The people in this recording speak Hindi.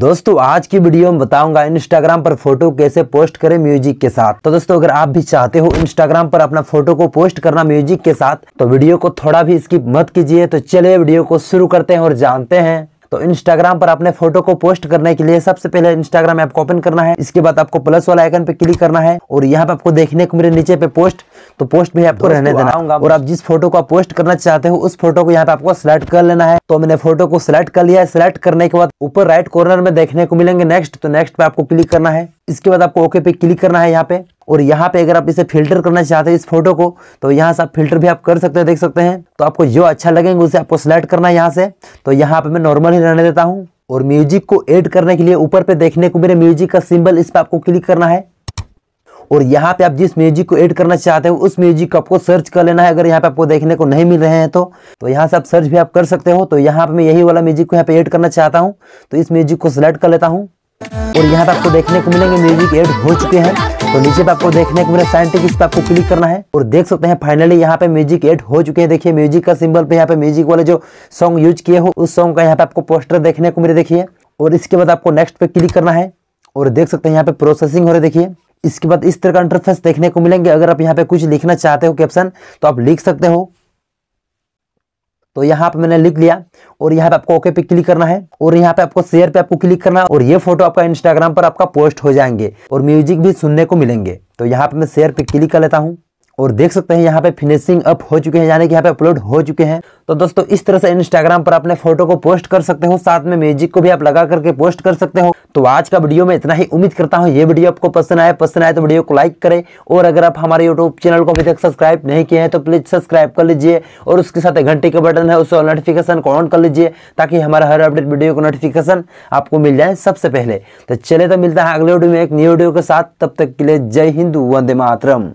दोस्तों आज की वीडियो में बताऊंगा इंस्टाग्राम पर फोटो कैसे पोस्ट करें म्यूजिक के साथ तो दोस्तों अगर आप भी चाहते हो इंस्टाग्राम पर अपना फोटो को पोस्ट करना म्यूजिक के साथ तो वीडियो को थोड़ा भी इसकी मत कीजिए तो चलिए वीडियो को शुरू करते हैं और जानते हैं तो इंस्टाग्राम पर अपने फोटो को पोस्ट करने के लिए सबसे पहले इंस्टाग्राम ऐप को ओपन करना है इसके बाद आपको प्लस वाला आइकन पे क्लिक करना है और यहाँ पे आपको देखने को मेरे नीचे पे पोस्ट तो पोस्ट भी आपको रहने देना होगा और आप जिस फोटो को आप पोस्ट करना चाहते हो उस फोटो को यहाँ पे आपको सिलेक्ट कर लेना है तो मैंने फोटो को सिलेक्ट कर लिया है सिलेक्ट करने के बाद ऊपर राइट कॉर्नर में देखने को मिलेंगे नेक्स्ट तो नेक्स्ट पे आपको क्लिक करना है इसके बाद आपको ओके पे क्लिक करना है यहाँ पे और यहाँ पे अगर आप इसे फिल्टर करना चाहते हैं इस फोटो को तो यहाँ से आप फिल्टर भी आप कर सकते हैं देख सकते हैं तो आपको जो अच्छा लगेंगे उसे आपको सिलेक्ट करना है यहाँ से तो यहाँ पे मैं नॉर्मल ही रहने देता हूँ और म्यूजिक को एड करने के लिए ऊपर पे देखने को मेरे म्यूजिक का सिंबल इस पर आपको क्लिक करना है और यहाँ पे आप जिस म्यूजिक को ऐड करना चाहते हो उस म्यूजिक को आपको सर्च कर लेना है अगर यहाँ पे आपको देखने को नहीं मिल रहे हैं तो तो यहाँ से आप सर्च भी आप कर सकते हो तो यहाँ पे मैं यही वाला म्यूजिक को यहाँ पे ऐड करना चाहता हूँ तो इस म्यूजिक को सिलेक्ट कर लेता हूँ और यहाँ पे आपको देखने को मिलेंगे म्यूजिक एड हो चुके हैं तो नीचे पे आपको देखने को मिला साइंटिफिक पे आपको क्लिक करना है और देख सकते हैं फाइनली यहाँ पे म्यूजिक एड हो चुके हैं देखिए म्यूजिक का सिंबल पे यहाँ पे म्यूजिक वाले जो सॉन्ग यूज किए हो उस सॉन्ग का यहाँ पे आपको पोस्टर देखने को मिले देखिए और इसके बाद आपको नेक्स्ट पे क्लिक करना है और देख सकते हैं यहाँ पे प्रोसेसिंग हो रहे देखिए इसके बाद इस तरह का इंटरफेस देखने को मिलेंगे अगर आप यहाँ पे कुछ लिखना चाहते हो कैप्शन तो आप लिख सकते हो तो यहाँ पे मैंने लिख लिया और यहाँ पे आपको ओके पे क्लिक करना है और यहाँ पे आपको शेयर पे आपको क्लिक करना है और ये फोटो आपका इंस्टाग्राम पर आपका पोस्ट हो जाएंगे और म्यूजिक भी सुनने को मिलेंगे तो यहाँ पे मैं शेयर पे क्लिक कर लेता हूँ और देख सकते हैं यहाँ पे फिनिशिंग अप हो चुके हैं यानी कि यहाँ पे अपलोड हो चुके हैं तो दोस्तों इस तरह से इंस्टाग्राम पर अपने फोटो को पोस्ट कर सकते हो साथ में म्यूजिक को भी आप लगा करके पोस्ट कर सकते हो तो आज का वीडियो में इतना ही उम्मीद करता हूँ ये वीडियो आपको पसंद आए पसंद आए तो वीडियो को लाइक करें और अगर आप हमारे यूट्यूब चैनल को अभी तक सब्सक्राइब नहीं किए हैं तो प्लीज़ सब्सक्राइब कर लीजिए और उसके साथ घंटे का बटन है उस नोटिफिकेशन को ऑन कर लीजिए ताकि हमारा हर अपडेट वीडियो का नोटिफिकेशन आपको मिल जाए सबसे पहले तो चले तो मिलता है अगले वीडियो में एक न्यू वीडियो के साथ तब तक के लिए जय हिंद वंदे मातरम